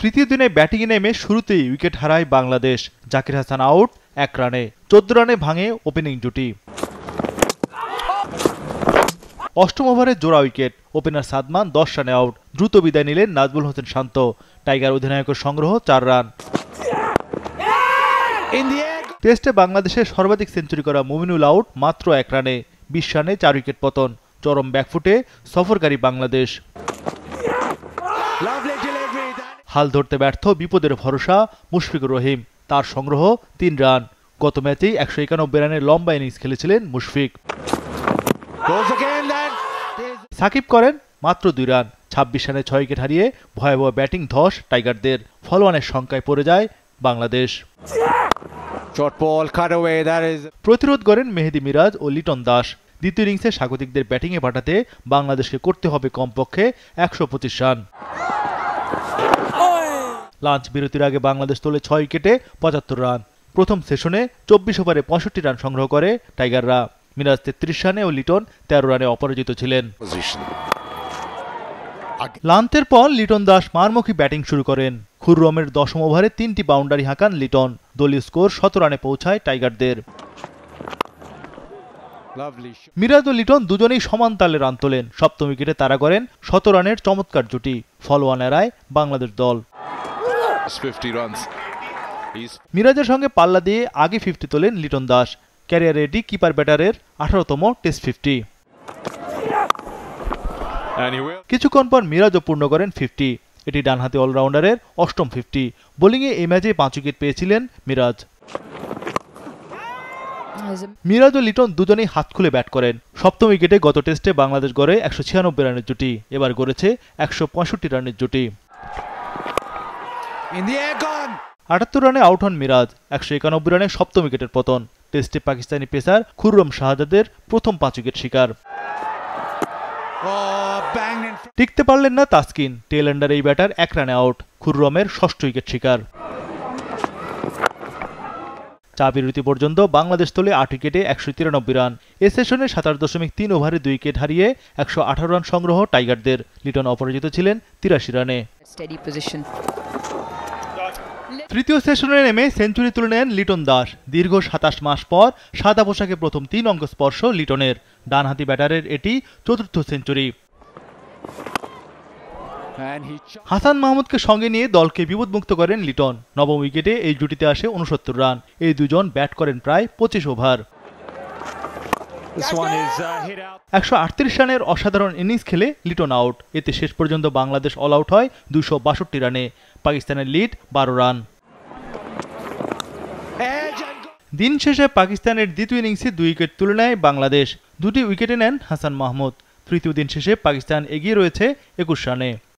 তৃতীয় দিনে ব্যাটিংয়ে নেমে শুরুতেই উইকেট হারায় বাংলাদেশ জাকির হাসান আউট এক রানে চোদ্দ রানে ভাঙে ওপেনিং জুটি অষ্টম ওভারে জোড়া উইকেট ওপেনার সাদমান দশ রানে আউট দ্রুত বিদায় নিলেন নাজবুল হোসেন শান্ত টাইগার অধিনায়কের সংগ্রহ চার রান টেস্টে বাংলাদেশের সর্বাধিক সেঞ্চুরি করা মুমিনুল আউট মাত্র এক রানে বিশ রানে চার উইকেট পতন চরম ব্যাকফুটে সফরকারী বাংলাদেশ হাল ধরতে ব্যর্থ বিপদের ভরসা মুশফিকুর রহিম তার সংগ্রহ তিন রান গত ম্যাচেই একশো একানব্বই রানের লম্বা ইনিংস খেলেছিলেন মুশফিক সাকিব করেন মাত্র দুই রান ছাব্বিশ রানে ছয় উইকেট হারিয়ে ভয়াবহ ব্যাটিং ধস টাইগারদের ফলোয়ানের সংখ্যায় পড়ে যায় বাংলাদেশ প্রতিরোধ করেন মেহেদি মিরাজ ও লিটন দাস দ্বিতীয় ইনিংসে স্বাগতিকদের ব্যাটিংয়ে পাঠাতে বাংলাদেশকে করতে হবে কমপক্ষে একশো পঁচিশ রান লাঞ্চ বিরতির আগে বাংলাদেশ তোলে ছয় উইকেটে পঁচাত্তর রান প্রথম সেশনে চব্বিশ ওভারে পঁয়ষট্টি রান সংগ্রহ করে টাইগাররা মিরাজ তেত্রিশ রানে ও লিটন তেরো রানে অপরাজিত ছিলেন লান্তের পর লিটন দাস মারমুখী ব্যাটিং শুরু করেন খুররমের দশম ওভারে তিনটি বাউন্ডারি হাঁকান লিটন দলীয় স্কোর সতেরো রানে পৌঁছায় টাইগারদের মিরাজ ও লিটন দুজনেই সমান তালে রান তোলেন সপ্তম উইকেটে তারা করেন শত রানের চমৎকার জুটি ফলোয়ান এড়ায় বাংলাদেশ দল মিরাজের সঙ্গে পাল্লা দিয়ে আগে ফিফটি তোলেন লিটন দাস ক্যারিয়ারে এটি কিপার ব্যাটারের আঠারোতম টেস্ট ফিফটি কিছুক্ষণ পর মিরাজও পূর্ণ করেন ফিফটি এটি ডানহাতি অলরাউন্ডারের অষ্টম ফিফটি বোলিংয়ে এই ম্যাচে পাঁচ উইকেট পেয়েছিলেন মিরাজ মিরাজ ও লিটন দুজনেই হাত খুলে ব্যাট করেন সপ্তম উইকেটে গত টেস্টে বাংলাদেশ গড়ে একশো ছিয়ানব্বই রানের জুটি এবার গড়েছে একশো পঁয়ষট্টি রানের জুটি আটাত্তর রানে আউট হন মিরাজ একশো একানব্বই রানে সপ্তম উইকেটের পতন টেস্টে পাকিস্তানি পেসার খুররম শাহাদের প্রথম পাঁচ উইকেট শিকার oh, টিকতে পারলেন না তাসকিন টেল এই ব্যাটার এক রানে আউট খুররমের ষষ্ঠ উইকেট শিকার চা বিরতি পর্যন্ত বাংলাদেশ তোলে আট উইকেটে একশো তিরানব্বই রান এ সেশনে সাতাশ দশমিক তিন ওভারে দুই উইকেট হারিয়ে একশো আঠারো রান সংগ্রহ টাইগারদের লিটন অপরাজিত ছিলেন তিরাশি রানে তৃতীয় সেশনে নেমে সেঞ্চুরি তুলে নেন লিটন দাস দীর্ঘ সাতাশ মাস পর সাদা পোশাকে প্রথম তিন অঙ্ক স্পর্শ লিটনের ডানহাতি ব্যাটারের এটি চতুর্থ সেঞ্চুরি হাসান মাহমুদকে সঙ্গে নিয়ে দলকে বিপদমুক্ত করেন লিটন নবম উইকেটে এই জুটিতে আসে উনসত্তর রান এই দুজন ব্যাট করেন প্রায় পঁচিশ ওভার uh, একশো আটত্রিশ রানের অসাধারণ ইনিংস খেলে লিটন আউট এতে শেষ পর্যন্ত বাংলাদেশ অল আউট হয় দুশো বাষট্টি রানে পাকিস্তানের লিড বারো রান দিন শেষে পাকিস্তানের দ্বিতীয় ইনিংসে দুই উইকেট তুলে নেয় বাংলাদেশ দুটি উইকেটে নেন হাসান মাহমুদ তৃতীয় দিন শেষে পাকিস্তান এগিয়ে রয়েছে একুশ রানে